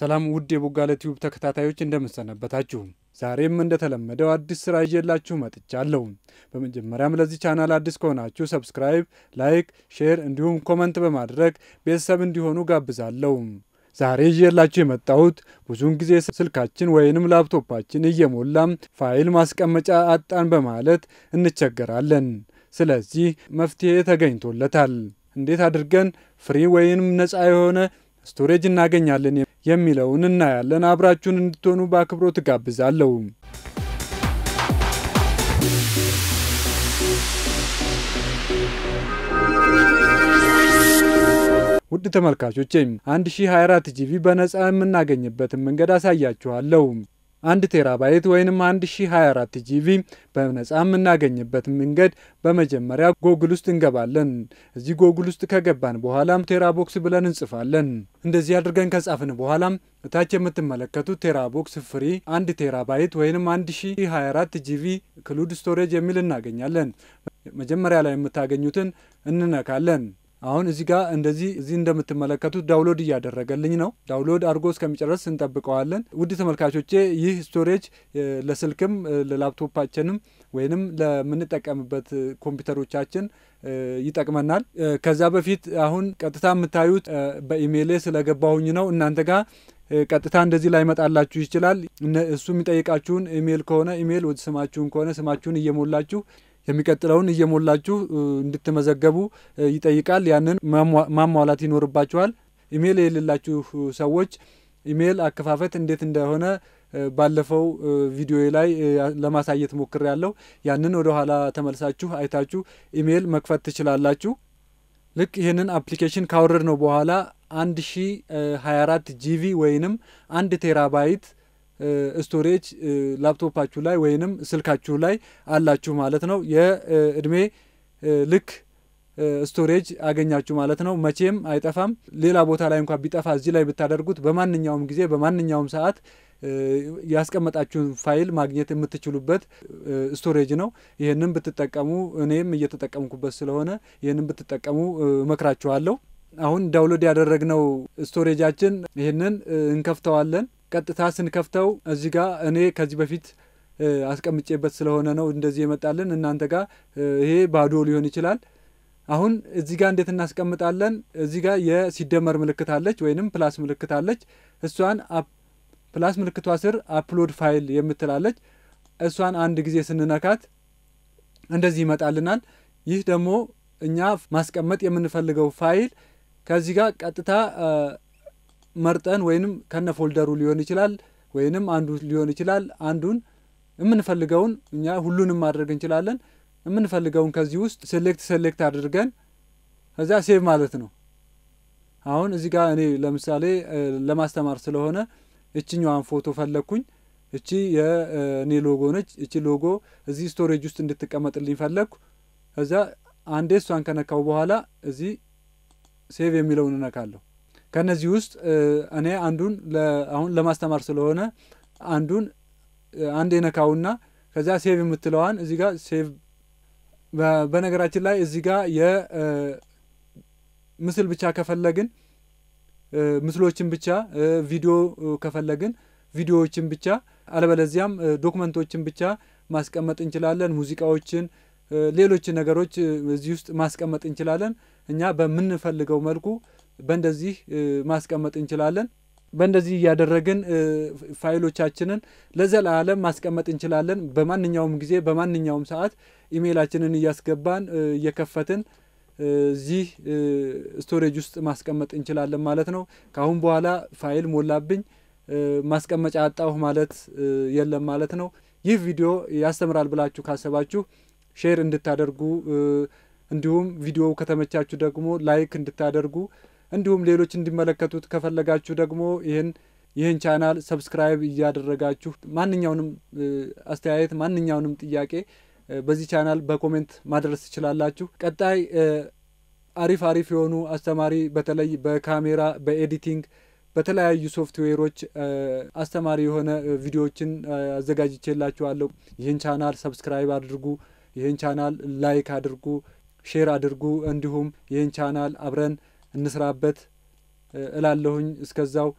ሰላም ውድ የቦጋለ ቲዩብ ተከታታዮች እንደምሰነበታችሁ። ዛሬም እንደተለመደው አዲስ ስራ ይዤላችሁ መጥቻለሁ። በመጀመሪያም ለዚህ ቻናል አዲስ ከሆናችሁ ሰብስክራይብ፣ ላይክ፣ ሼር እንዲሁም ኮመንት በማድረግ ቤተሰብ እንዲሆኑ ጋብዛለሁ። ዛሬ ይዤላችሁ የመጣሁት ብዙውን ጊዜ ስልካችን ወይንም ላፕቶፓችን እየሞላም ፋይል ማስቀመጫ አጣን በማለት እንቸገራለን። ስለዚህ መፍትሄ ተገኝቶለታል። እንዴት አድርገን ፍሪ ወይንም ነፃ የሆነ ስቶሬጅ እናገኛለን የሚለውን እናያለን። አብራችሁን እንድትሆኑ በአክብሮት እጋብዛለሁ። ውድ ተመልካቾቼ 1024 ጂቪ በነፃ የምናገኝበትን መንገድ አሳያችኋለሁ። አንድ ቴራባይት ወይም 1024 ጂቪ በነጻ የምናገኝበት መንገድ በመጀመሪያ ጎግል ውስጥ እንገባለን። እዚህ ጎግል ውስጥ ከገባን በኋላም ቴራቦክስ ብለን እንጽፋለን። እንደዚህ አድርገን ከጻፍን በኋላም እታች የምትመለከቱት ቴራቦክስ ፍሪ አንድ ቴራባይት ወይም 1024 ጂቪ ክሉድ ስቶሬጅ የሚል እናገኛለን። መጀመሪያ ላይ የምታገኙትን እንነካለን። አሁን እዚህ ጋር እንደዚህ እዚህ እንደምትመለከቱት ዳውንሎድ እያደረገልኝ ነው። ዳውንሎድ አድርጎ እስከሚጨረስ እንጠብቀዋለን። ውድ ተመልካቾቼ ይህ ስቶሬጅ ለስልክም ለላፕቶፓችንም ወይንም ለምንጠቀምበት ኮምፒውተሮቻችን ይጠቅመናል። ከዛ በፊት አሁን ቀጥታ የምታዩት በኢሜይሌ ስለገባሁኝ ነው። እናንተ ጋር ቀጥታ እንደዚህ ላይ መጣላችሁ ይችላል። እሱ የሚጠይቃችሁን ኢሜይል ከሆነ ኢሜይል፣ ስማችሁን ከሆነ ስማችሁን እየሞላችሁ የሚቀጥለውን እየሞላችሁ እንድትመዘገቡ ይጠይቃል። ያንን ማሟላት ይኖርባችኋል። ኢሜይል የሌላችሁ ሰዎች ኢሜይል አከፋፈት እንዴት እንደሆነ ባለፈው ቪዲዮ ላይ ለማሳየት ሞክር ያለው ያንን ወደ ኋላ ተመልሳችሁ አይታችሁ ኢሜይል መክፈት ትችላላችሁ። ልክ ይህንን አፕሊኬሽን ካወረድ ነው በኋላ 1024 ጂቪ ወይንም አንድ ቴራባይት ስቶሬጅ ላፕቶፓችሁ ላይ ወይንም ስልካችሁ ላይ አላችሁ ማለት ነው። የእድሜ ልክ ስቶሬጅ አገኛችሁ ማለት ነው። መቼም አይጠፋም። ሌላ ቦታ ላይ እንኳ ቢጠፋ እዚህ ላይ ብታደርጉት በማንኛውም ጊዜ በማንኛውም ሰዓት ያስቀመጣችሁን ፋይል ማግኘት የምትችሉበት ስቶሬጅ ነው። ይህንም ብትጠቀሙ እኔም እየተጠቀምኩበት ስለሆነ ይህንም ብትጠቀሙ እመክራችኋለሁ። አሁን ዳውንሎድ ያደረግነው ስቶሬጃችን ይህንን እንከፍተዋለን። ቀጥታ ስንከፍተው እዚህ ጋር እኔ ከዚህ በፊት አስቀምጬበት ስለሆነ ነው እንደዚህ የመጣልን። እናንተ ጋር ይሄ ባዶ ሊሆን ይችላል። አሁን እዚህ ጋር እንዴት እናስቀምጣለን? እዚህ ጋር የሲደመር ምልክት አለች ወይንም ፕላስ ምልክት አለች። እሷን ፕላስ ምልክቷ ስር አፕሎድ ፋይል የምትላለች እሷን አንድ ጊዜ ስንነካት እንደዚህ ይመጣልናል። ይህ ደግሞ እኛ ማስቀመጥ የምንፈልገው ፋይል ከዚህ ጋር ቀጥታ መርጠን ወይንም ከነ ፎልደሩ ሊሆን ይችላል ወይንም አንዱ ሊሆን ይችላል። አንዱን የምንፈልገውን እኛ ሁሉንም ማድረግ እንችላለን። የምንፈልገውን ከዚህ ውስጥ ሴሌክት ሴሌክት አድርገን ከዚያ ሴቭ ማለት ነው። አሁን እዚህ ጋር እኔ ለምሳሌ ለማስተማር ስለሆነ እችኛዋን ፎቶ ፈለግኩኝ። እቺ የእኔ ሎጎ ነች። እቺ ሎጎ እዚህ ስቶሬጅ ውስጥ እንድትቀመጥልኝ ፈለግኩ። ከዚያ አንዴ እሷን ከነካው በኋላ እዚህ ሴቭ የሚለውን እነካለሁ። ከነዚህ ውስጥ እኔ አንዱን አሁን ለማስተማር ስለሆነ አንዱን አንድ የነካውና ከዚያ ሴቭ የምትለዋን እዚ ጋ ሴቭ በነገራችን ላይ እዚ ጋ የምስል ብቻ ከፈለግን ምስሎችን ብቻ ቪዲዮ ከፈለግን ቪዲዮዎችን ብቻ አለበለዚያም ዶክመንቶችን ብቻ ማስቀመጥ እንችላለን። ሙዚቃዎችን፣ ሌሎች ነገሮች እዚህ ውስጥ ማስቀመጥ እንችላለን። እኛ በምንፈልገው መልኩ በእንደዚህ ማስቀመጥ እንችላለን። በእንደዚህ እያደረግን ፋይሎቻችንን ለዘላለም ማስቀመጥ እንችላለን። በማንኛውም ጊዜ በማንኛውም ሰዓት ኢሜይላችንን እያስገባን እየከፈትን እዚህ ስቶሬጅ ውስጥ ማስቀመጥ እንችላለን ማለት ነው። ካሁን በኋላ ፋይል ሞላብኝ ማስቀመጫ አጣሁ ማለት የለም ማለት ነው። ይህ ቪዲዮ ያስተምራል ብላችሁ ካሰባችሁ ሼር እንድታደርጉ እንዲሁም ቪዲዮው ከተመቻችሁ ደግሞ ላይክ እንድታደርጉ እንዲሁም ሌሎች እንዲመለከቱት ከፈለጋችሁ ደግሞ ይህን ይህን ቻናል ሰብስክራይብ እያደረጋችሁ ማንኛውንም አስተያየት ማንኛውንም ጥያቄ በዚህ ቻናል በኮሜንት ማድረስ ትችላላችሁ። ቀጣይ አሪፍ አሪፍ የሆኑ አስተማሪ በተለይ በካሜራ በኤዲቲንግ በተለያዩ ሶፍትዌሮች አስተማሪ የሆነ ቪዲዮዎችን አዘጋጅቼላችኋለሁ። ይህን ቻናል ሰብስክራይብ አድርጉ። ይህን ቻናል ላይክ አድርጉ፣ ሼር አድርጉ። እንዲሁም ይህን ቻናል አብረን እንስራበት እላለሁኝ። እስከዛው